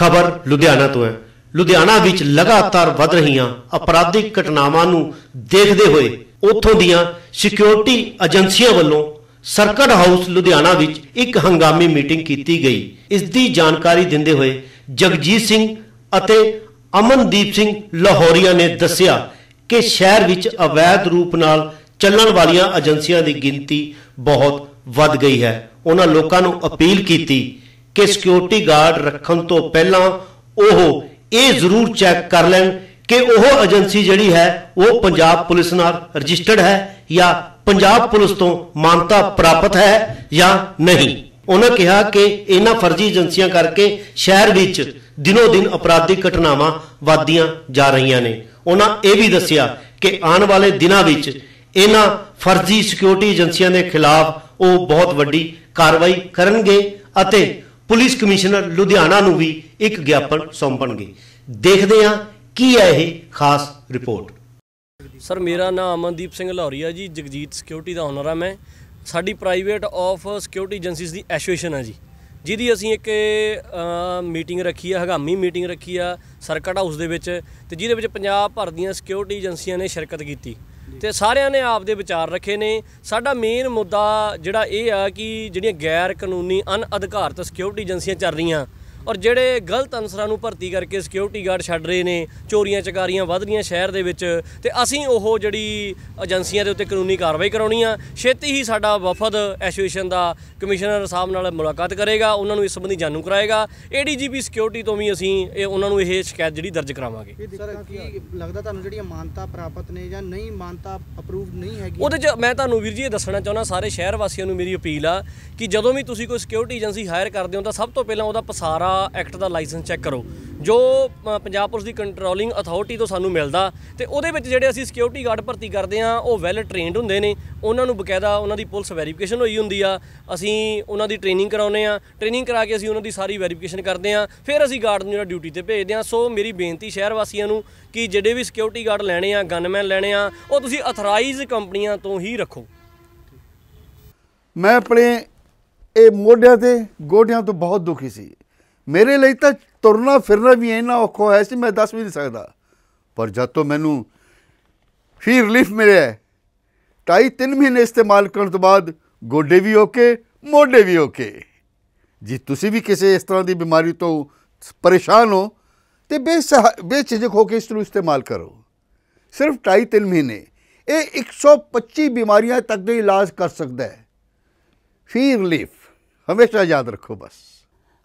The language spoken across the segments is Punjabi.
ਖਬਰ ਲੁਧਿਆਣਾ ਤੋਂ ਹੈ ਲੁਧਿਆਣਾ ਵਿੱਚ ਲਗਾਤਾਰ ਵੱਧ ਰਹੀਆਂ ਅਪਰਾਧਿਕ ਘਟਨਾਵਾਂ ਨੂੰ ਦੇਖਦੇ ਹੋਏ ਉੱਥੋਂ ਦੀਆਂ ਸਿਕਿਉਰਿਟੀ ਏਜੰਸੀਆਂ ਵੱਲੋਂ ਸਰਕਟ ਹਾਊਸ ਲੁਧਿਆਣਾ ਵਿੱਚ ਇੱਕ ਹੰਗਾਮੀ ਮੀਟਿੰਗ ਕੀਤੀ ਗਈ ਇਸ ਦੀ ਜਾਣਕਾਰੀ ਦਿੰਦੇ ਹੋਏ ਜਗਜੀਤ ਸਿੰਘ ਅਤੇ ਅਮਨਦੀਪ ਸਿੰਘ ਲਾਹੌਰੀਆ ਨੇ ਦੱਸਿਆ ਕਿ ਸ਼ਹਿਰ ਵਿੱਚ ਅਵੈਧ ਰੂਪ ਨਾਲ ਚੱਲਣ ਵਾਲੀਆਂ ਏਜੰਸੀਆਂ ਦੀ ਗਿਣਤੀ ਬਹੁਤ ਵੱਧ ਗਈ ਹੈ ਉਹਨਾਂ ਲੋਕਾਂ ਨੂੰ ਅਪੀਲ ਕੀਤੀ ਕਿ ਸਿਕਿਉਰਿਟੀ ਗਾਰਡ ਰੱਖਣ ਤੋਂ ਪਹਿਲਾਂ ਉਹ ਇਹ ਜ਼ਰੂਰ ਚੈੱਕ ਕਰ ਲੈਣ ਕਿ ਉਹ ਏਜੰਸੀ ਜਿਹੜੀ ਹੈ ਉਹ ਪੰਜਾਬ ਪੁਲਿਸ ਨਾਲ ਰਜਿਸਟਰਡ ਹੈ ਜਾਂ ਪੰਜਾਬ ਪੁਲਿਸ ਤੋਂ ਮਾਨਤਾ ਪ੍ਰਾਪਤ ਹੈ ਜਾਂ ਨਹੀਂ ਉਹਨਾਂ ਕਿਹਾ ਕਿ ਇਹਨਾਂ ਫਰਜ਼ੀ ਏਜੰਸੀਆਂ ਕਰਕੇ ਸ਼ਹਿਰ ਵਿੱਚ ਦਿਨੋ ਦਿਨ ਅਪਰਾਧਿਕ ਘਟਨਾਵਾਂ ਵਧਦੀਆਂ ਜਾ ਰਹੀਆਂ ਨੇ ਉਹਨਾਂ ਇਹ ਵੀ ਦੱਸਿਆ ਕਿ ਆਉਣ ਵਾਲੇ ਦਿਨਾਂ ਵਿੱਚ ਇਹਨਾਂ ਫਰਜ਼ੀ ਸਿਕਿਉਰਿਟੀ ਏਜੰਸੀਆਂ ਦੇ ਖਿਲਾਫ ਉਹ ਬਹੁਤ ਵੱਡੀ ਕਾਰਵਾਈ ਕਰਨਗੇ ਅਤੇ ਪੁਲਿਸ ਕਮਿਸ਼ਨਰ ਲੁਧਿਆਣਾ ਨੂੰ ਵੀ ਇੱਕ ਗਿਆਪਨ ਸੌਂਪਣਗੇ ਦੇਖਦੇ ਹਾਂ ਕੀ ਹੈ ਇਹ ਖਾਸ ਰਿਪੋਰਟ ਸਰ ਮੇਰਾ ਨਾਮ ਅਮਨਦੀਪ ਸਿੰਘ ਲਾਹੌਰੀਆ ਜੀ ਜਗਜੀਤ ਸਿਕਿਉਰਿਟੀ ਦਾ ਓਨਰ ਆ ਮੈਂ ਸਾਡੀ ਪ੍ਰਾਈਵੇਟ ਆਫ ਸਿਕਿਉਰਿਟੀ ਏਜੰਸੀਜ਼ ਦੀ ਐਸੋਸੀਏਸ਼ਨ ਆ ਜੀ ਜਿਹਦੀ ਅਸੀਂ ਇੱਕ ਮੀਟਿੰਗ ਰੱਖੀ ਆ ਹਗਾਮੀ ਮੀਟਿੰਗ ਰੱਖੀ ਆ ਸਰਕਟ ਹਾਊਸ ਦੇ ਵਿੱਚ ਤੇ ਜਿਹਦੇ ਵਿੱਚ ਪੰਜਾਬ ਭਰ ਦੀਆਂ ਸਿਕਿਉਰਿਟੀ ਏਜੰਸੀਆਂ ਨੇ ਸ਼ਿਰਕਤ ਕੀਤੀ ਤੇ ਸਾਰਿਆਂ ਨੇ ਆਪਦੇ ਵਿਚਾਰ ਰੱਖੇ ਨੇ ਸਾਡਾ ਮੇਨ ਮੁੱਦਾ ਜਿਹੜਾ ਇਹ ਆ ਕਿ ਜਿਹੜੀਆਂ ਗੈਰ ਕਾਨੂੰਨੀ ਅਨ ਅਧਿਕਾਰਤ ਸਿਕਿਉਰਿਟੀ ਏਜੰਸੀਆਂ ਚੱਲ ਰਹੀਆਂ ਔਰ ਜਿਹੜੇ ਗਲਤ ਅਨਸਰਾਂ ਨੂੰ ਭਰਤੀ ਕਰਕੇ ਸਿਕਿਉਰਿਟੀ ਗਾਰਡ ਛੱਡ ਰਹੇ ਨੇ ਚੋਰੀਆਂ ਚਕਾਰੀਆਂ ਵੱਧ ਰਹੀਆਂ ਸ਼ਹਿਰ ਦੇ ਵਿੱਚ ਤੇ ਅਸੀਂ ਉਹ ਜਿਹੜੀ ਏਜੰਸੀਆਂ ਦੇ ਉੱਤੇ ਕਾਨੂੰਨੀ ਕਾਰਵਾਈ ਕਰਾਉਣੀ ਆ ਛੇਤੀ ਹੀ ਸਾਡਾ ਵਫਦ ਐਸੋਸੀਏਸ਼ਨ ਦਾ ਕਮਿਸ਼ਨਰ ਸਾਹਿਬ ਨਾਲ ਮੁਲਾਕਾਤ ਕਰੇਗਾ ਉਹਨਾਂ ਨੂੰ ਇਸ ਸੰਬੰਧੀ ਜਾਣੂ ਕਰਾਏਗਾ ਏਡੀਜੀਪੀ ਸਿਕਿਉਰਿਟੀ ਤੋਂ ਵੀ ਅਸੀਂ ਇਹ ਉਹਨਾਂ ਨੂੰ ਇਹ ਸ਼ਿਕਾਇਤ ਜਿਹੜੀ ਦਰਜ ਕਰਾਵਾਂਗੇ ਸਰ ਕੀ ਲੱਗਦਾ ਤੁਹਾਨੂੰ ਜਿਹੜੀਆਂ ਮਾਨਤਾ ਪ੍ਰਾਪਤ ਨੇ ਜਾਂ ਨਹੀਂ ਮਾਨਤਾ ਅਪਰੂਵ ਨਹੀਂ ਹੈਗੀ ਉਹਦੇ 'ਚ ਮੈਂ ਤੁਹਾਨੂੰ ਵੀਰ ਜੀ ਇਹ ਦੱਸਣਾ ਚਾਹੁੰਦਾ ਸਾਰੇ ਸ਼ਹਿਰ ਵਾਸੀਆਂ ਨੂੰ ਮੇਰੀ ਅਪੀਲ ਆ ਕਿ ਜਦੋਂ ਵੀ ਤੁਸੀਂ ਕੋਈ ਸਿਕਿਉਰਿਟੀ ਏਜੰਸੀ ਹਾਇਰ ਕਰਦੇ ਹੋ ਤਾਂ ਸਭ ਤੋਂ ਪਹਿਲਾਂ ਉਹਦਾ ਪਸਾਰਾ ਐਕਟ ਦਾ ਲਾਇਸੈਂਸ ਚੈੱਕ ਕਰੋ ਜੋ ਪੰਜਾਬ ਪੁਲਿਸ ਦੀ ਕੰਟਰੋਲਿੰਗ ਅਥਾਰਟੀ ਤੋਂ ਸਾਨੂੰ ਮਿਲਦਾ ਤੇ ਉਹਦੇ ਵਿੱਚ ਜਿਹੜੇ ਅਸੀਂ ਸਿਕਿਉਰਿਟੀ ਗਾਰਡ ਭਰਤੀ ਕਰਦੇ ਆ ਉਹ ਵੈਲ ਟ੍ਰੇਨਡ ਹੁੰਦੇ ਨੇ ਉਹਨਾਂ ਨੂੰ ਬਕਾਇਦਾ ਉਹਨਾਂ ਦੀ ਪੁਲਿਸ ਵੈਰੀਫਿਕੇਸ਼ਨ ਹੋਈ ਹੁੰਦੀ ਆ ਅਸੀਂ ਉਹਨਾਂ ਦੀ ਟ੍ਰੇਨਿੰਗ ਕਰਾਉਨੇ ਆ ਟ੍ਰੇਨਿੰਗ ਕਰਾ ਕੇ ਅਸੀਂ ਉਹਨਾਂ ਦੀ ਸਾਰੀ ਵੈਰੀਫਿਕੇਸ਼ਨ ਕਰਦੇ ਆ ਫਿਰ ਅਸੀਂ ਗਾਰਡ ਨੂੰ ਜਿਹੜਾ ਡਿਊਟੀ ਤੇ ਭੇਜਦੇ ਆ ਸੋ ਮੇਰੀ ਬੇਨਤੀ ਸ਼ਹਿਰ ਵਾਸੀਆਂ ਨੂੰ ਕਿ ਜਿਹੜੇ ਵੀ ਸਿਕਿਉਰਿਟੀ ਗਾਰਡ ਲੈਣੇ ਆ ਗਨਮੈਨ ਲੈਣੇ ਆ ਉਹ ਤੁਸੀਂ ਅਥਰਾਈਜ਼ ਕੰਪਨੀਆਂ ਤੋਂ ਹੀ ਰੱਖੋ ਮੈਂ ਆਪਣੇ ਇਹ ਮੋਢਿਆਂ ਤੇ ਗੋਡਿਆਂ ਤੋਂ ਬਹੁਤ ਦੁਖੀ ਸੀ ਮੇਰੇ ਲਈ ਤਾਂ ਤੁਰਨਾ ਫਿਰਨਾ ਵੀ ਇੰਨਾ ਔਖਾ ਹੋਇਆ ਸੀ ਮੈਂ ਦੱਸ ਵੀ ਨਹੀਂ ਸਕਦਾ ਪਰ ਜਦ ਤੋਂ ਮੈਨੂੰ ਫਿਰ ਰਿਲੀਫ ਮਿਲਿਆ 2 3 ਮਹੀਨੇ ਇਸਤੇਮਾਲ ਕਰਨ ਤੋਂ ਬਾਅਦ ਗੋਡੇ ਵੀ ਓਕੇ ਮੋਢੇ ਵੀ ਓਕੇ ਜੀ ਤੁਸੀਂ ਵੀ ਕਿਸੇ ਇਸ ਤਰ੍ਹਾਂ ਦੀ ਬਿਮਾਰੀ ਤੋਂ ਪਰੇਸ਼ਾਨ ਹੋ ਤੇ ਬੇਝਿਜਕ ਹੋ ਕੇ ਇਸ ਨੂੰ ਇਸਤੇਮਾਲ ਕਰੋ ਸਿਰਫ 2 3 ਮਹੀਨੇ ਇਹ 125 ਬਿਮਾਰੀਆਂ ਤੱਕ ਦੇ ਇਲਾਜ ਕਰ ਸਕਦਾ ਹੈ ਫੀਰ ਰਿਲੀਫ ਹਮੇਸ਼ਾ ਯਾਦ ਰੱਖੋ ਬਸ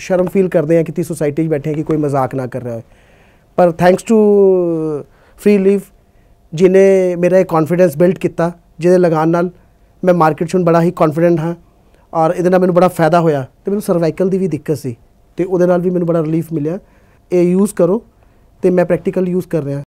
ਸ਼ਰਮ ਫੀਲ ਕਰਦੇ ਆ ਕਿਤੀ ਸੋਸਾਇਟੀ 'ਚ ਬੈਠੇ ਕਿ ਕੋਈ ਮਜ਼ਾਕ ਨਾ ਕਰ ਰਿਹਾ ਹੋਵੇ ਪਰ ਥੈਂਕਸ ਟੂ ਫ੍ਰੀ ਲੀਵ ਜਿਨੇ ਮੇਰਾ ਇਹ ਕੌਨਫੀਡੈਂਸ ਬਿਲਡ ਕੀਤਾ ਜਿਹਦੇ ਲਗਾਨ ਨਾਲ ਮੈਂ ਮਾਰਕੀਟ 'ਚ ਬੜਾ ਹੀ ਕੌਨਫੀਡੈਂਟ ਹਾਂ ਔਰ ਇਹਦੇ ਨਾਲ ਮੈਨੂੰ ਬੜਾ ਫਾਇਦਾ ਹੋਇਆ ਤੇ ਮੈਨੂੰ ਸਰਵਾਈਕਲ ਦੀ ਵੀ ਦਿੱਕਤ ਸੀ ਤੇ ਉਹਦੇ ਨਾਲ ਵੀ ਮੈਨੂੰ ਬੜਾ ਰਿਲੀਫ ਮਿਲਿਆ ਇਹ ਯੂਜ਼ ਕਰੋ ਤੇ ਮੈਂ ਪ੍ਰੈਕਟੀਕਲ ਯੂਜ਼ ਕਰ ਰਿਹਾ